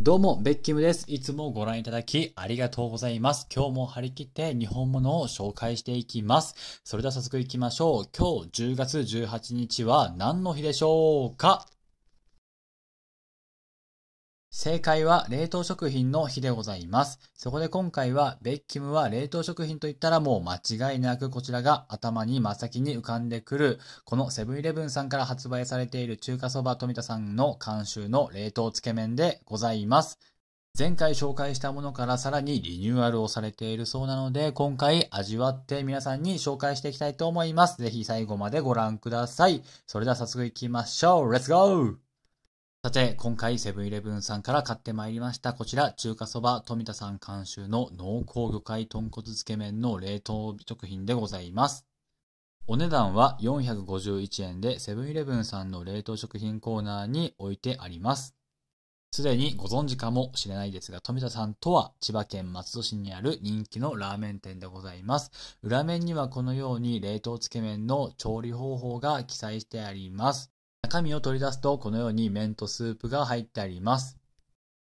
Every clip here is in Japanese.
どうも、ベッキムです。いつもご覧いただきありがとうございます。今日も張り切って日本物を紹介していきます。それでは早速行きましょう。今日10月18日は何の日でしょうか正解は冷凍食品の日でございます。そこで今回はベッキムは冷凍食品と言ったらもう間違いなくこちらが頭に真っ先に浮かんでくる、このセブンイレブンさんから発売されている中華そば富田さんの監修の冷凍つけ麺でございます。前回紹介したものからさらにリニューアルをされているそうなので、今回味わって皆さんに紹介していきたいと思います。ぜひ最後までご覧ください。それでは早速行きましょう。レッツゴーさて、今回セブンイレブンさんから買ってまいりました。こちら、中華そば富田さん監修の濃厚魚介豚骨つけ麺の冷凍食品でございます。お値段は451円でセブンイレブンさんの冷凍食品コーナーに置いてあります。すでにご存知かもしれないですが、富田さんとは千葉県松戸市にある人気のラーメン店でございます。裏面にはこのように冷凍つけ麺の調理方法が記載してあります。中身を取り出すとこのように麺とスープが入ってあります。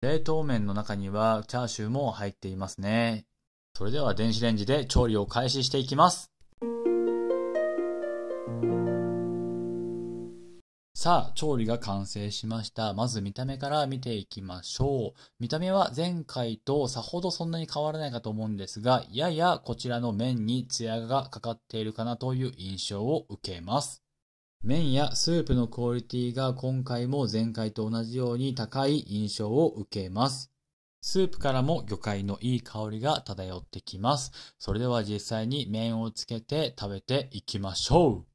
冷凍麺の中にはチャーシューも入っていますね。それでは電子レンジで調理を開始していきます。さあ、調理が完成しました。まず見た目から見ていきましょう。見た目は前回とさほどそんなに変わらないかと思うんですが、ややこちらの麺にツヤがかかっているかなという印象を受けます。麺やスープのクオリティが今回も前回と同じように高い印象を受けます。スープからも魚介のいい香りが漂ってきます。それでは実際に麺をつけて食べていきましょう。こ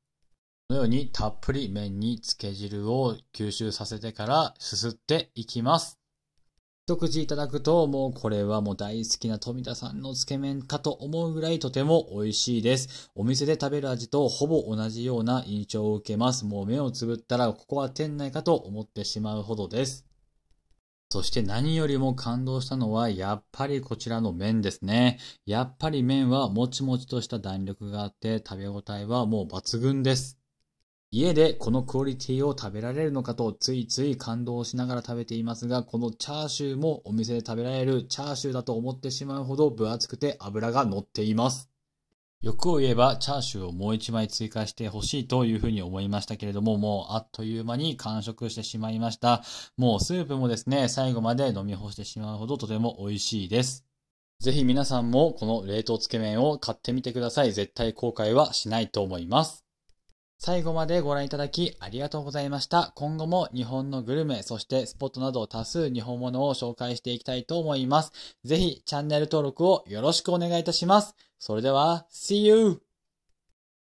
のようにたっぷり麺に漬け汁を吸収させてからすすっていきます。一口いただくと、もうこれはもう大好きな富田さんのつけ麺かと思うぐらいとても美味しいです。お店で食べる味とほぼ同じような印象を受けます。もう目をつぶったらここは店内かと思ってしまうほどです。そして何よりも感動したのは、やっぱりこちらの麺ですね。やっぱり麺はもちもちとした弾力があって、食べ応えはもう抜群です。家でこのクオリティを食べられるのかとついつい感動しながら食べていますが、このチャーシューもお店で食べられるチャーシューだと思ってしまうほど分厚くて油が乗っています。欲を言えばチャーシューをもう一枚追加してほしいというふうに思いましたけれども、もうあっという間に完食してしまいました。もうスープもですね、最後まで飲み干してしまうほどとても美味しいです。ぜひ皆さんもこの冷凍つけ麺を買ってみてください。絶対後悔はしないと思います。最後までご覧いただきありがとうございました。今後も日本のグルメ、そしてスポットなど多数日本物を紹介していきたいと思います。ぜひチャンネル登録をよろしくお願いいたします。それでは、See you!